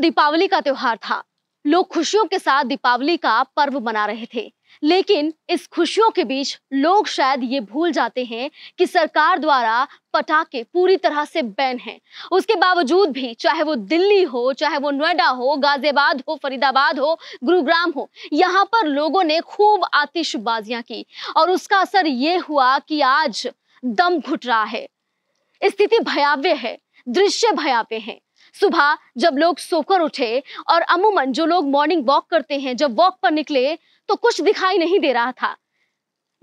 दीपावली का त्योहार था लोग खुशियों के साथ दीपावली का पर्व मना रहे थे लेकिन इस खुशियों के बीच लोग शायद ये भूल जाते हैं कि सरकार द्वारा पटाखे पूरी तरह से बैन हैं। उसके बावजूद भी चाहे वो दिल्ली हो चाहे वो नोएडा हो गाजियाबाद हो फरीदाबाद हो गुरुग्राम हो यहाँ पर लोगों ने खूब आतिशबाजियां की और उसका असर ये हुआ कि आज दम घुट रहा है स्थिति भयाव्य है दृश्य भयाव्य है सुबह जब लोग सोकर उठे और अमूमन जो लोग मॉर्निंग वॉक करते हैं जब वॉक पर निकले तो कुछ दिखाई नहीं दे रहा था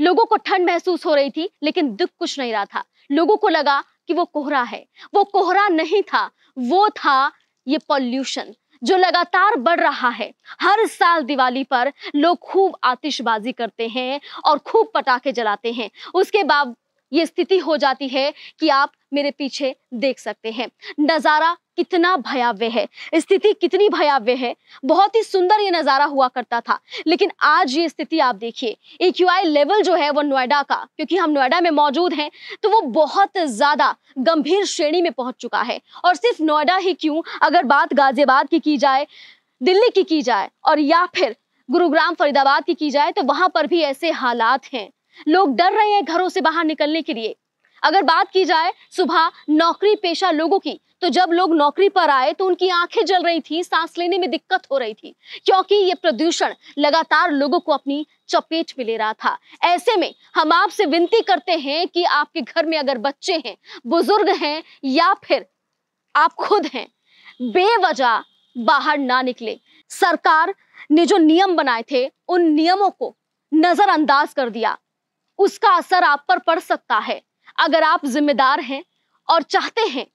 लोगों को ठंड महसूस हो रही थी लेकिन दुख कुछ नहीं रहा था लोगों को लगा कि वो कोहरा है वो कोहरा नहीं था वो था ये पॉल्यूशन जो लगातार बढ़ रहा है हर साल दिवाली पर लोग खूब आतिशबाजी करते हैं और खूब पटाखे जलाते हैं उसके बाद ये स्थिति हो जाती है कि आप मेरे पीछे देख सकते हैं नज़ारा कितना भयावह है स्थिति कितनी भयावह है बहुत ही सुंदर ये नज़ारा हुआ करता था लेकिन आज ये स्थिति आप देखिए ए लेवल जो है वो नोएडा का क्योंकि हम नोएडा में मौजूद हैं तो वो बहुत ज़्यादा गंभीर श्रेणी में पहुंच चुका है और सिर्फ नोएडा ही क्यों अगर बात गाजियाबाद की की जाए दिल्ली की की जाए और या फिर गुरुग्राम फरीदाबाद की की जाए तो वहां पर भी ऐसे हालात हैं लोग डर रहे हैं घरों से बाहर निकलने के लिए अगर बात की जाए सुबह नौकरी पेशा लोगों की तो जब लोग नौकरी पर आए तो उनकी आंखें जल रही थी सांस लेने में दिक्कत हो रही थी क्योंकि ये प्रदूषण लगातार लोगों को अपनी चपेट में ले रहा था ऐसे में हम आपसे विनती करते हैं कि आपके घर में अगर बच्चे हैं बुजुर्ग हैं या फिर आप खुद हैं बेवजह बाहर ना निकले सरकार ने जो नियम बनाए थे उन नियमों को नजरअंदाज कर दिया उसका असर आप पर पड़ सकता है अगर आप जिम्मेदार हैं और चाहते हैं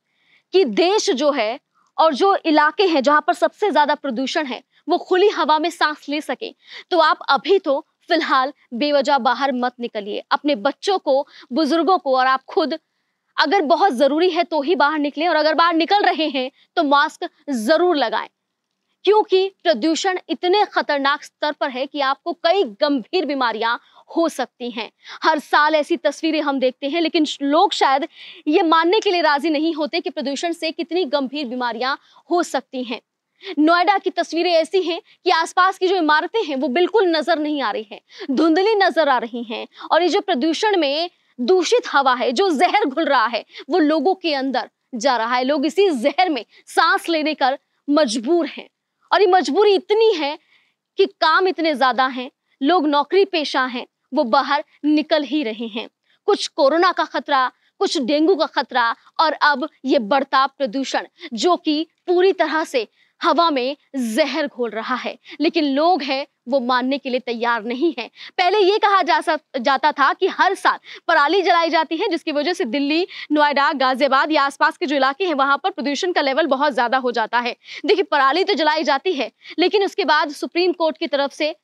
कि देश जो है और जो इलाके हैं जहां पर सबसे ज़्यादा प्रदूषण है वो खुली हवा में सांस ले सके तो आप अभी तो फिलहाल बेवजह बाहर मत निकलिए अपने बच्चों को बुजुर्गों को और आप खुद अगर बहुत ज़रूरी है तो ही बाहर निकलें और अगर बाहर निकल रहे हैं तो मास्क ज़रूर लगाएं क्योंकि प्रदूषण इतने खतरनाक स्तर पर है कि आपको कई गंभीर बीमारियां हो सकती हैं हर साल ऐसी तस्वीरें हम देखते हैं लेकिन लोग शायद ये मानने के लिए राजी नहीं होते कि प्रदूषण से कितनी गंभीर बीमारियां हो सकती हैं नोएडा की तस्वीरें ऐसी हैं कि आसपास की जो इमारतें हैं वो बिल्कुल नजर नहीं आ रही है धुंधली नजर आ रही हैं और ये जो प्रदूषण में दूषित हवा है जो जहर घुल रहा है वो लोगों के अंदर जा रहा है लोग इसी जहर में सांस लेने कर मजबूर हैं और ये मजबूरी इतनी है कि काम इतने ज़्यादा हैं लोग नौकरी पेशा हैं वो बाहर निकल ही रहे हैं कुछ कोरोना का खतरा कुछ डेंगू का खतरा और अब ये बढ़ता प्रदूषण जो कि पूरी तरह से हवा में जहर घोल रहा है लेकिन लोग हैं वो मानने के लिए तैयार नहीं है पहले ये कहा जा सक जाता था कि हर साल पराली जलाई जाती है जिसकी वजह से दिल्ली नोएडा गाजियाबाद या आसपास के जो इलाके हैं वहां पर प्रदूषण का लेवल बहुत ज्यादा हो जाता है देखिए पराली तो जलाई जाती है लेकिन उसके बाद सुप्रीम कोर्ट की तरफ से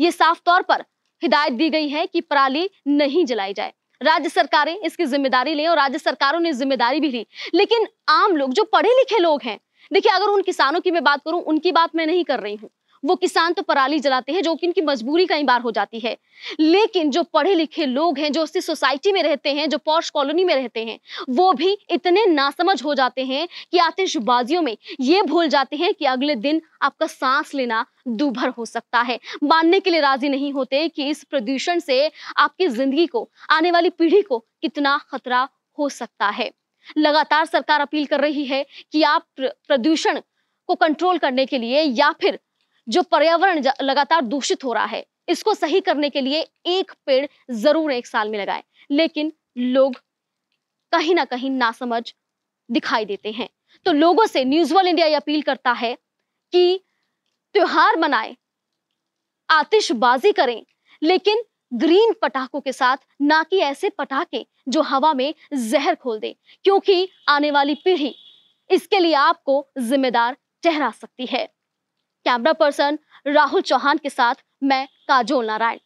ये साफ तौर पर हिदायत दी गई है कि पराली नहीं जलाई जाए राज्य सरकारें इसकी जिम्मेदारी लें और राज्य सरकारों ने जिम्मेदारी भी ली लेकिन आम लोग जो पढ़े लिखे लोग हैं देखिए अगर उन किसानों की मैं बात करूं उनकी बात मैं नहीं कर रही हूँ वो किसान तो पराली जलाते हैं जो कि उनकी मजबूरी कई बार हो जाती है लेकिन जो पढ़े लिखे लोग हैं जो उसी सोसाइटी में रहते हैं जो पौष कॉलोनी में रहते हैं वो भी इतने नासमझ हो जाते हैं कि आतिशबाजियों में ये भूल जाते हैं कि अगले दिन आपका सांस लेना दुभर हो सकता है मानने के लिए राजी नहीं होते कि इस प्रदूषण से आपकी जिंदगी को आने वाली पीढ़ी को कितना खतरा हो सकता है लगातार सरकार अपील कर रही है कि आप प्रदूषण को कंट्रोल करने के लिए या फिर जो पर्यावरण लगातार दूषित हो रहा है इसको सही करने के लिए एक पेड़ जरूर एक साल में लगाए लेकिन लोग कहीं ना कहीं नासमझ दिखाई देते हैं तो लोगों से न्यूज वर्ल्ड इंडिया ये अपील करता है कि त्योहार मनाए आतिशबाजी करें लेकिन ग्रीन पटाखों के साथ ना कि ऐसे पटाखे जो हवा में जहर खोल दे क्योंकि आने वाली पीढ़ी इसके लिए आपको जिम्मेदार ठहरा सकती है कैमरा पर्सन राहुल चौहान के साथ मैं काजोल नारायण